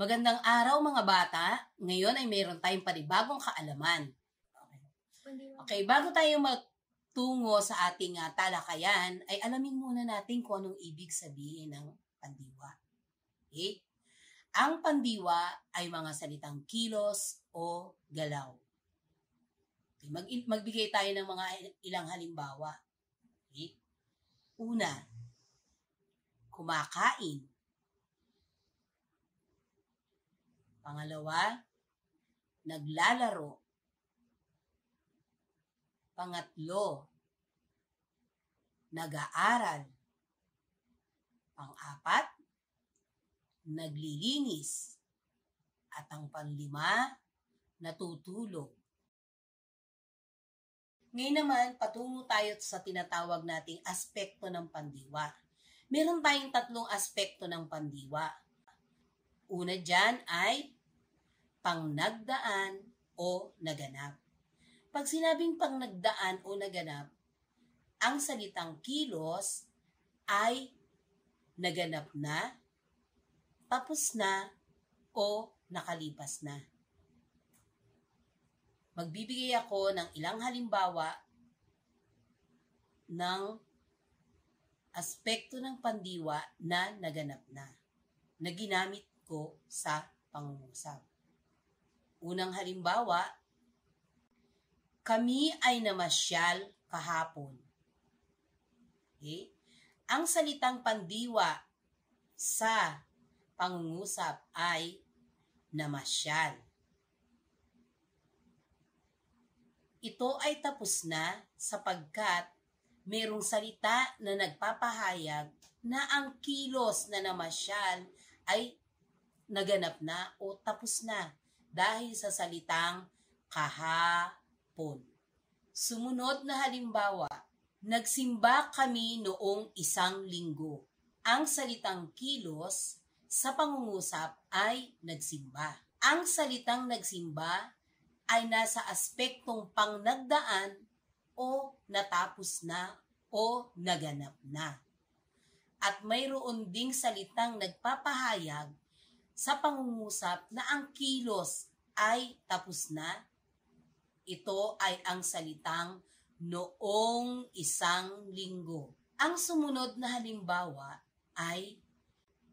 Magandang araw mga bata. Ngayon ay mayroon tayong panibagong kaalaman. Okay, bago tayo matungo sa ating uh, talakayan, ay alamin muna natin kung anong ibig sabihin ng pandiwa. Okay? Ang pandiwa ay mga salitang kilos o galaw. Okay, mag magbigay tayo ng mga ilang halimbawa. Okay? Una, kumakain Pangalawa, naglalaro. Pangatlo, nag-aaral. Pang-apat, naglilinis. At ang panglima, natutulog. Ngayon naman, patungo tayo sa tinatawag nating aspekto ng pandiwa. Meron tayong tatlong aspekto ng pandiwa Una dyan ay pangnagdaan o naganap. Pag sinabing pangnagdaan o naganap, ang salitang kilos ay naganap na, tapos na, o nakalipas na. Magbibigay ako ng ilang halimbawa ng aspekto ng pandiwa na naganap na, na ginamit ko sa pangungusap. Unang halimbawa, kami ay namasyal kahapon. Okay? Ang salitang pandiwa sa pangungusap ay namasyal. Ito ay tapos na sapagkat mayroong salita na nagpapahayag na ang kilos na namasyal ay naganap na o tapos na dahil sa salitang kahapon. Sumunod na halimbawa, nagsimba kami noong isang linggo. Ang salitang kilos sa pangungusap ay nagsimba. Ang salitang nagsimba ay nasa aspektong pangnagdaan o natapos na o naganap na. At mayroon ding salitang nagpapahayag sa pangungusap na ang kilos ay tapos na? Ito ay ang salitang noong isang linggo. Ang sumunod na halimbawa ay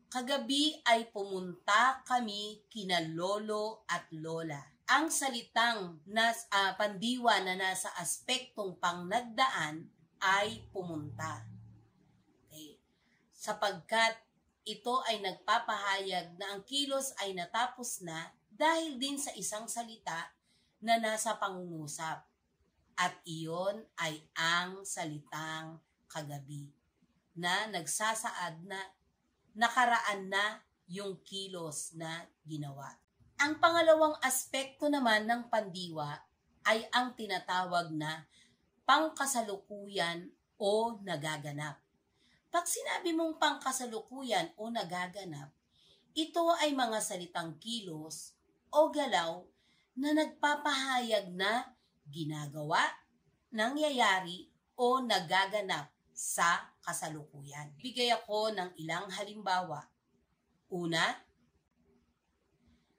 Kagabi ay pumunta kami kina lolo at lola. Ang salitang nas, uh, pandiwa na nasa aspektong pangnagdaan ay pumunta. Okay. Sapagkat ito ay nagpapahayag na ang kilos ay natapos na dahil din sa isang salita na nasa pangungusap. At iyon ay ang salitang kagabi na nagsasaad na nakaraan na yung kilos na ginawa. Ang pangalawang aspekto naman ng pandiwa ay ang tinatawag na pangkasalukuyan o nagaganap. Pag sinabi mong pangkasalukuyan o nagaganap, ito ay mga salitang kilos o galaw na nagpapahayag na ginagawa, nangyayari o nagaganap sa kasalukuyan. Bigay ako ng ilang halimbawa. Una,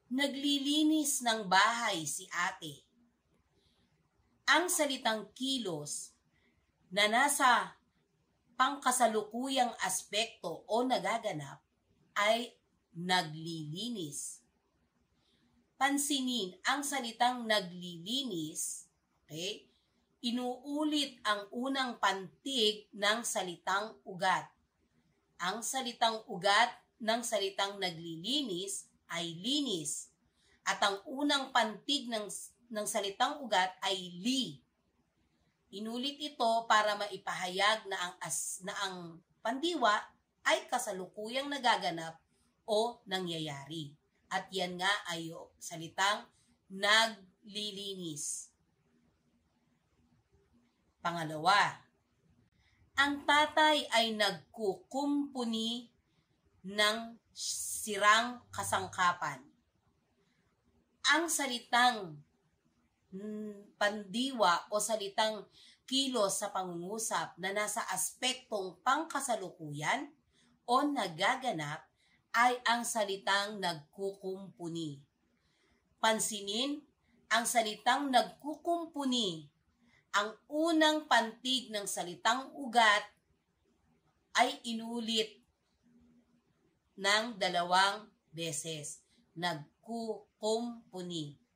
naglilinis ng bahay si ate. Ang salitang kilos na nasa pangkasalukuyang aspekto o nagaganap ay naglilinis. Pansinin ang salitang naglilinis, okay? Inuulit ang unang pantig ng salitang ugat. Ang salitang ugat ng salitang naglilinis ay linis. At ang unang pantig ng, ng salitang ugat ay li. Inulit ito para maipahayag na ang, as, na ang pandiwa ay kasalukuyang nagaganap o nangyayari. At yan nga ay salitang naglilinis. Pangalawa, ang tatay ay nagkukumpuni ng sirang kasangkapan. Ang salitang pandiwa o salitang kilos sa pangungusap na nasa aspektong pangkasalukuyan o nagaganap ay ang salitang nagkukumpuni. Pansinin, ang salitang nagkukumpuni, ang unang pantig ng salitang ugat ay inulit ng dalawang beses. Nagkukumpuni.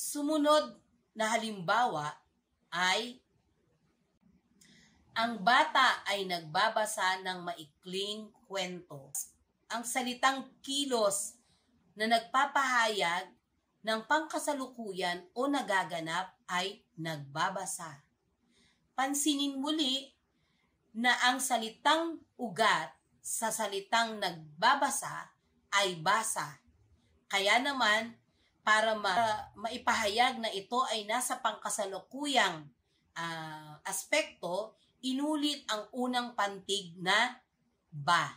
Sumunod na halimbawa ay ang bata ay nagbabasa ng maikling kwento. Ang salitang kilos na nagpapahayag ng pangkasalukuyan o nagaganap ay nagbabasa. Pansinin muli na ang salitang ugat sa salitang nagbabasa ay basa. Kaya naman, para ma- maipahayag na ito ay nasa pangkasalukuyang uh, aspekto, inulit ang unang pantig na ba.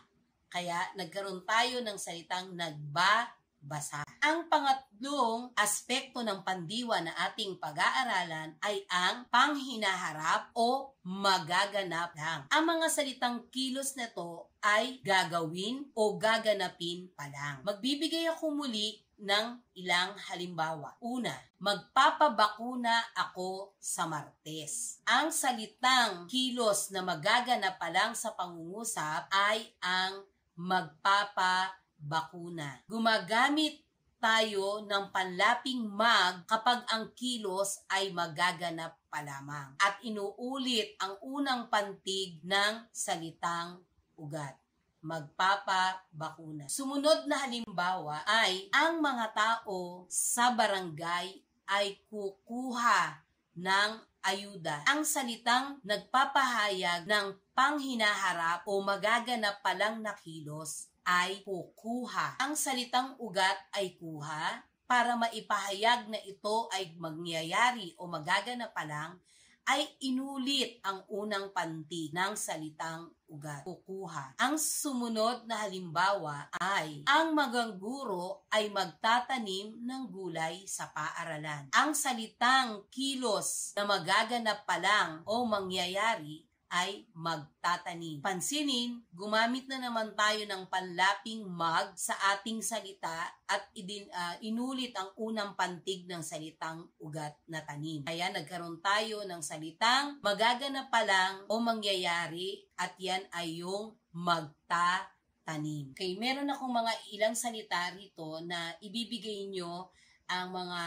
Kaya nagkaroon tayo ng salitang nagbabasa. Ang pangatlong aspekto ng pandiwa na ating pag-aaralan ay ang panghinaharap o magaganap lang. Ang mga salitang kilos nito ay gagawin o gaganapin pa lang. Magbibigay ako muli ng ilang halimbawa. Una, magpapabakuna ako sa Martes. Ang salitang kilos na magaganap pa lang sa pangungusap ay ang magpapabakuna. Gumagamit tayo ng panlaping mag kapag ang kilos ay magaganap pa lamang. At inuulit ang unang pantig ng salitang ugat magpapabakuna. Sumunod na halimbawa ay ang mga tao sa barangay ay kukuha ng ayuda. Ang salitang nagpapahayag ng panghinaharap o magaganap palang na kilos ay kukuha. Ang salitang ugat ay kuha para maipahayag na ito ay mangyayari o magaganap pa lang ay inulit ang unang pantig ng salitang ugat kukuha. Ang sumunod na halimbawa ay ang magangguro ay magtatanim ng gulay sa paaralan. Ang salitang kilos na magaganap pa lang o mangyayari ay magtatanim. Pansinin, gumamit na naman tayo ng panlaping mag sa ating salita at idin, uh, inulit ang unang pantig ng salitang ugat na tanim. Kaya nagkaroon tayo ng salitang magaganap pa lang o mangyayari at yan ay yung magtatanim. Okay, meron akong mga ilang salita rito na ibibigay nyo ang mga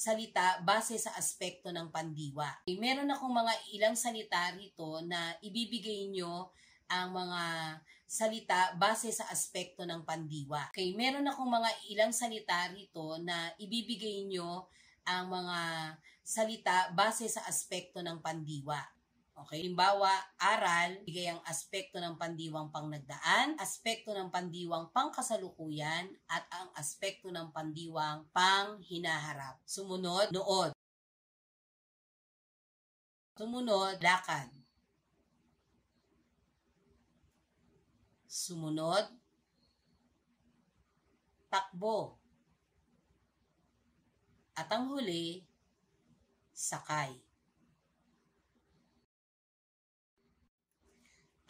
salita base sa aspekto ng pandiwa. Eh, meron akong mga ilang salita rito na ibibigay nyo ang mga salita base sa aspekto ng pandiwa. Okay, meron akong mga ilang salita rito na ibibigay nyo ang mga salita base sa aspekto ng pandiwa. Okay? Halimbawa, aral, bigay ang aspekto ng pandiwang pangnagdaan, aspekto ng pandiwang pangkasalukuyan, at ang aspekto ng pandiwang panghinaharap. Sumunod, nood. Sumunod, lakad. Sumunod, takbo. At ang huli, sakay.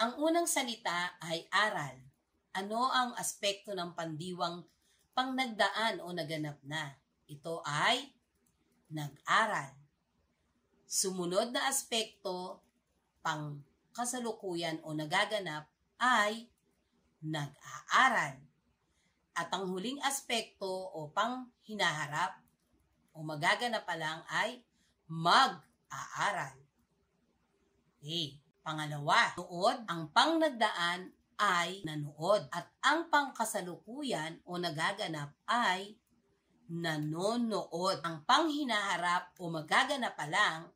Ang unang salita ay aral. Ano ang aspekto ng pandiwang pangnagdaan o naganap na? Ito ay nag-aral. Sumunod na aspekto, pang kasalukuyan o nagaganap ay nag-aaral. At ang huling aspekto o pang hinaharap o magaganap pa lang ay mag-aaral. Okay. Pangalawa, nood, ang pangnagdaan ay nanood at ang pangkasalukuyan o nagaganap ay nanonood. Ang panghinaharap o magaganap pa lang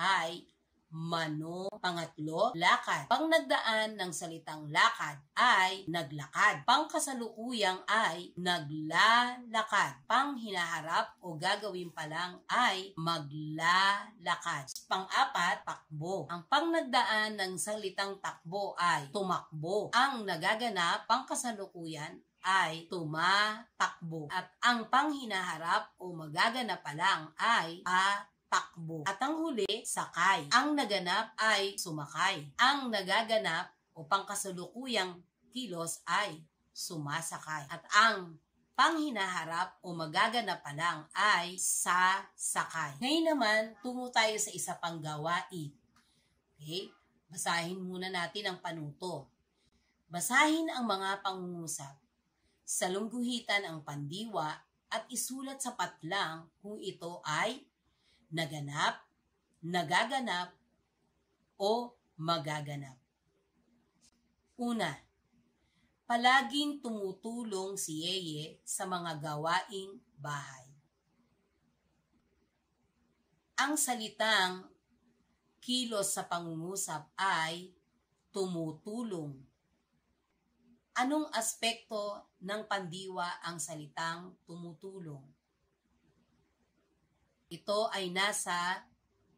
ay mano. Pangatlo, lakad. Pang nagdaan ng salitang lakad ay naglakad. Pang kasalukuyang ay naglalakad. Pang hinaharap o gagawin pa lang ay maglalakad. Pang-apat, takbo. Ang pang nagdaan ng salitang takbo ay tumakbo. Ang nagaganap pang kasalukuyan ay tumatakbo. At ang panghinaharap o magaganap pa lang ay a takbo. At ang huli, sakay. Ang naganap ay sumakay. Ang nagaganap o pangkasalukuyang kilos ay sumasakay. At ang panghinaharap o magaganap pa lang ay sasakay. Ngayon naman, tungo tayo sa isa pang gawain. Okay? Basahin muna natin ang panuto. Basahin ang mga pangungusap. Salungguhitan ang pandiwa at isulat sa patlang kung ito ay naganap, nagaganap, o magaganap. Una, palaging tumutulong si Yeye sa mga gawaing bahay. Ang salitang kilos sa pangungusap ay tumutulong. Anong aspekto ng pandiwa ang salitang tumutulong? Ito ay nasa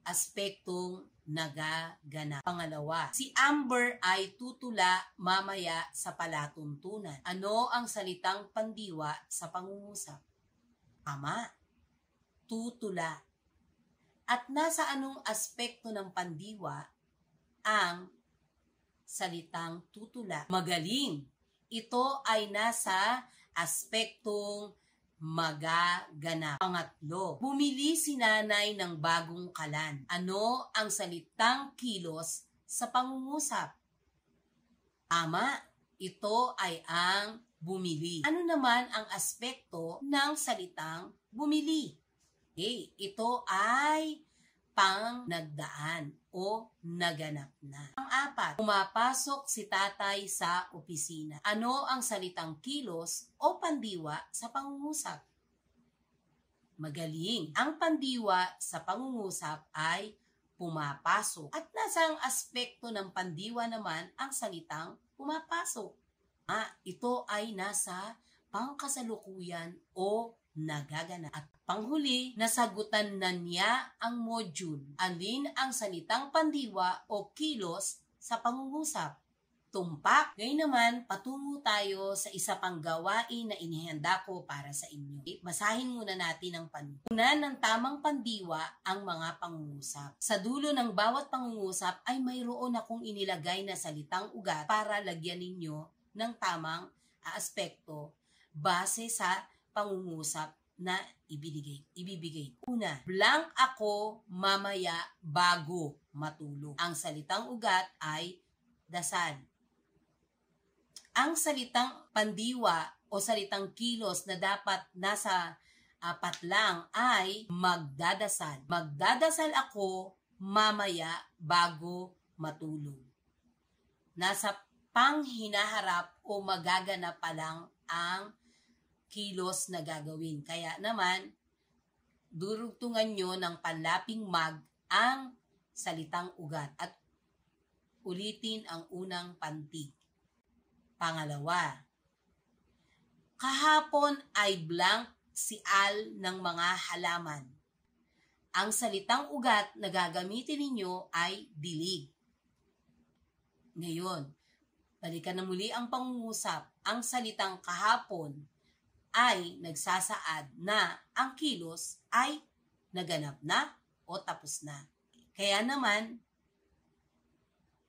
aspektong nagaganap. Pangalawa, si Amber ay tutula mamaya sa palatuntunan. Ano ang salitang pandiwa sa pangungusap? Ama, tutula. At nasa anong aspekto ng pandiwa ang salitang tutula? Magaling. Ito ay nasa aspektong magaganap. Pangatlo, bumili si nanay ng bagong kalan. Ano ang salitang kilos sa pangungusap? Ama, ito ay ang bumili. Ano naman ang aspekto ng salitang bumili? Okay, ito ay pang nagdaan o naganap na. Ang apat, pumapasok si tatay sa opisina. Ano ang salitang kilos o pandiwa sa pangungusap? Magaling. Ang pandiwa sa pangungusap ay pumapasok. At nasa aspekto ng pandiwa naman ang salitang pumapasok. Ah, ito ay nasa pangkasalukuyan o nagaganap. At Panghuli, nasagutan na niya ang module, alin ang salitang pandiwa o kilos sa pangungusap. Tumpak, ngayon naman patungo tayo sa isa pang gawain na inihanda ko para sa inyo. Masahin muna natin ang pandiwa. Una ng tamang pandiwa ang mga pangungusap. Sa dulo ng bawat pangungusap ay mayroon akong inilagay na salitang ugat para lagyan ninyo ng tamang aspekto base sa pangungusap na ibinigay, ibibigay. Una, blank ako mamaya bago matulog. Ang salitang ugat ay dasal. Ang salitang pandiwa o salitang kilos na dapat nasa apat ah, lang ay magdadasal. Magdadasal ako mamaya bago matulog. Nasa panghinaharap o magaganap pa lang ang kilos na gagawin. Kaya naman, durugtungan nyo ng panlaping mag ang salitang ugat at ulitin ang unang pantig. Pangalawa, kahapon ay blank si al ng mga halaman. Ang salitang ugat na gagamitin ninyo ay dilig. Ngayon, balikan na muli ang pangungusap. Ang salitang kahapon ay nagsasaad na ang kilos ay naganap na o tapos na. Kaya naman,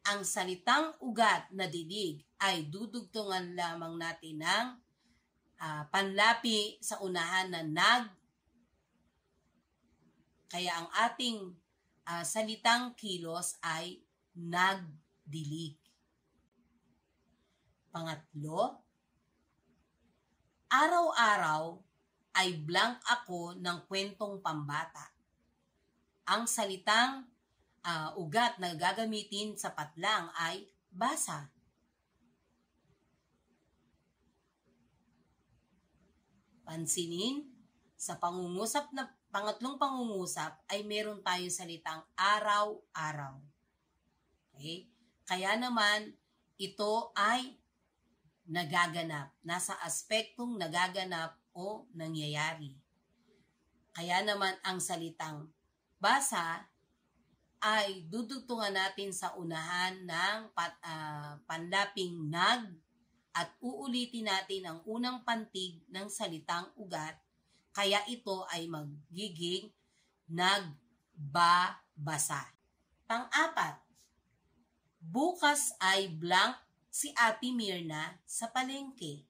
ang salitang ugat na dilig ay dudugtungan lamang natin ng uh, panlapi sa unahan na nag. Kaya ang ating uh, salitang kilos ay nagdilig. Pangatlo, Araw-araw ay blank ako ng kwentong pambata. Ang salitang uh, ugat na gagamitin sa patlang ay basa. Pansinin, sa pangungusap na pangatlong pangungusap ay meron tayong salitang araw-araw. Okay? Kaya naman, ito ay nagaganap, nasa aspektong nagaganap o nangyayari. Kaya naman ang salitang basa ay dudugtungan natin sa unahan ng pat, uh, panlaping nag at uulitin natin ang unang pantig ng salitang ugat kaya ito ay magiging nagbabasa. Pang-apat, bukas ay blank si Ate Mirna sa palengke.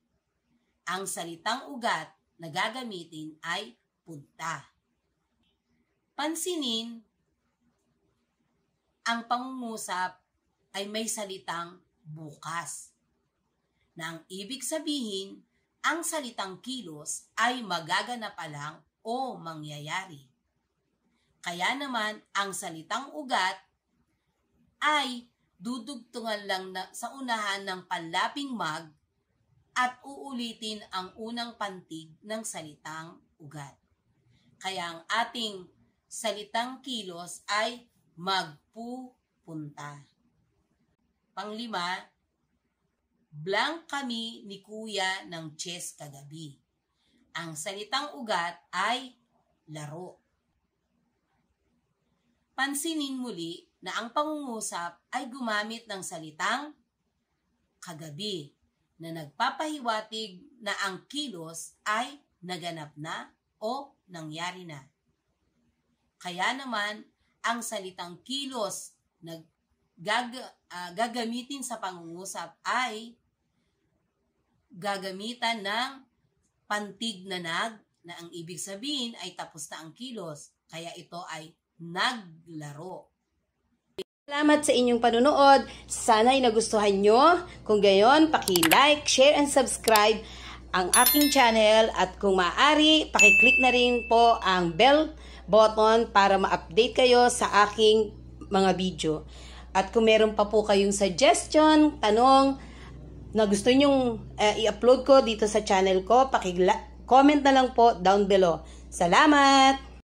Ang salitang ugat na gagamitin ay punta. Pansinin, ang pangungusap ay may salitang bukas na ang ibig sabihin ang salitang kilos ay magaganap pa lang o mangyayari. Kaya naman ang salitang ugat ay dudugtungan lang na, sa unahan ng panlaping mag at uulitin ang unang pantig ng salitang ugat. Kaya ang ating salitang kilos ay magpupunta. Panglima, blank kami ni kuya ng chess kagabi. Ang salitang ugat ay laro. Pansinin muli na ang pangungusap ay gumamit ng salitang kagabi na nagpapahiwatig na ang kilos ay naganap na o nangyari na. Kaya naman, ang salitang kilos na gag, uh, gagamitin sa pangungusap ay gagamitan ng pantig na nag na ang ibig sabihin ay tapos na ang kilos. Kaya ito ay naglaro. Salamat sa inyong panunood. Sana'y nagustuhan nyo. Kung gayon, paki-like, share, and subscribe ang aking channel at kung maaari, paki-click na rin po ang bell button para ma-update kayo sa aking mga video. At kung meron pa po kayong suggestion, tanong, na gusto nyong uh, i-upload ko dito sa channel ko, paki-comment na lang po down below. Salamat!